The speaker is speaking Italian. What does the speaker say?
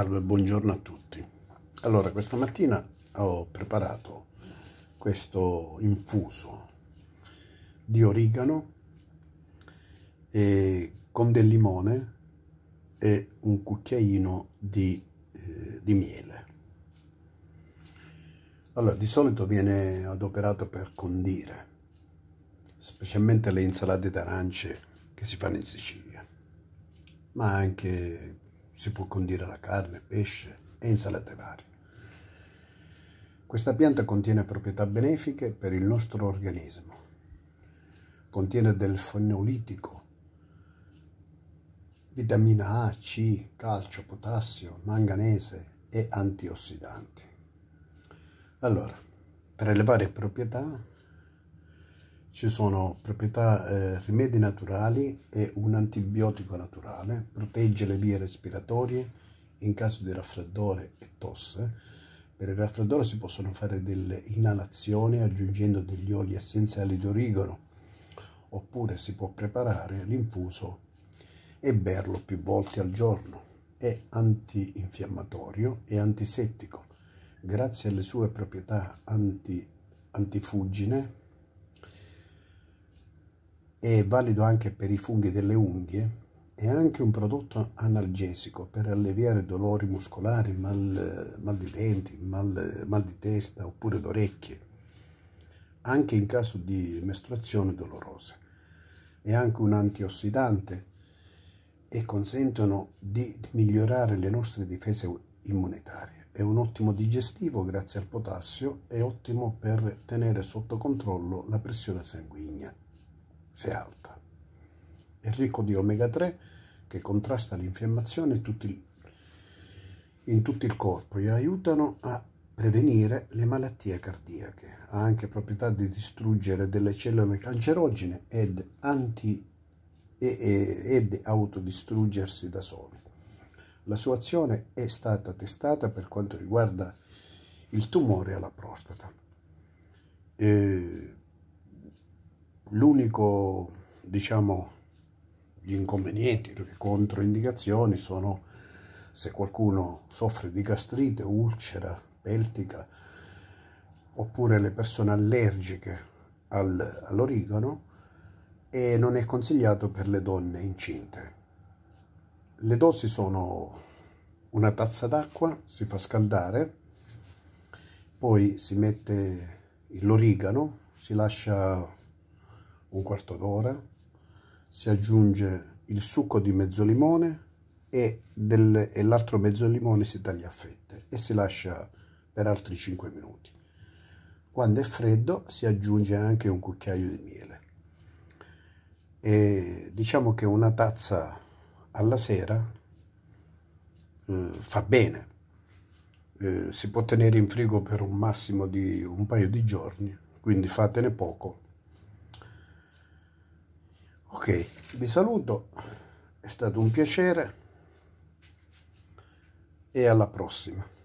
Salve, buongiorno a tutti. Allora, questa mattina ho preparato questo infuso di origano e, con del limone e un cucchiaino di, eh, di miele. Allora, di solito viene adoperato per condire, specialmente le insalate d'arance che si fanno in Sicilia, ma anche si può condire la carne, pesce e insalate varie. Questa pianta contiene proprietà benefiche per il nostro organismo. Contiene del fenolitico, vitamina A, C, calcio, potassio, manganese e antiossidanti. Allora, per le varie proprietà ci sono proprietà, eh, rimedi naturali e un antibiotico naturale, protegge le vie respiratorie in caso di raffreddore e tosse. Per il raffreddore si possono fare delle inalazioni aggiungendo degli oli essenziali d'origano, oppure si può preparare l'infuso e berlo più volte al giorno. È antinfiammatorio e antisettico. Grazie alle sue proprietà anti, antifuggine è valido anche per i funghi delle unghie, è anche un prodotto analgesico per alleviare dolori muscolari, mal, mal di denti, mal, mal di testa oppure d'orecchie, anche in caso di mestruazione dolorosa. È anche un antiossidante e consentono di migliorare le nostre difese immunitarie. È un ottimo digestivo grazie al potassio, è ottimo per tenere sotto controllo la pressione sanguigna se alta. È ricco di omega 3 che contrasta l'infiammazione in tutto il corpo e aiutano a prevenire le malattie cardiache. Ha anche proprietà di distruggere delle cellule cancerogene ed, anti, ed autodistruggersi da soli. La sua azione è stata testata per quanto riguarda il tumore alla prostata. E L'unico, diciamo, gli inconvenienti, le controindicazioni sono se qualcuno soffre di gastrite, ulcera, peltica, oppure le persone allergiche al, all'origano e non è consigliato per le donne incinte. Le dosi sono una tazza d'acqua, si fa scaldare, poi si mette l'origano, si lascia un quarto d'ora, si aggiunge il succo di mezzo limone e, e l'altro mezzo limone si taglia a fette e si lascia per altri 5 minuti. Quando è freddo si aggiunge anche un cucchiaio di miele. E diciamo che una tazza alla sera eh, fa bene. Eh, si può tenere in frigo per un massimo di un paio di giorni, quindi fatene poco ok vi saluto è stato un piacere e alla prossima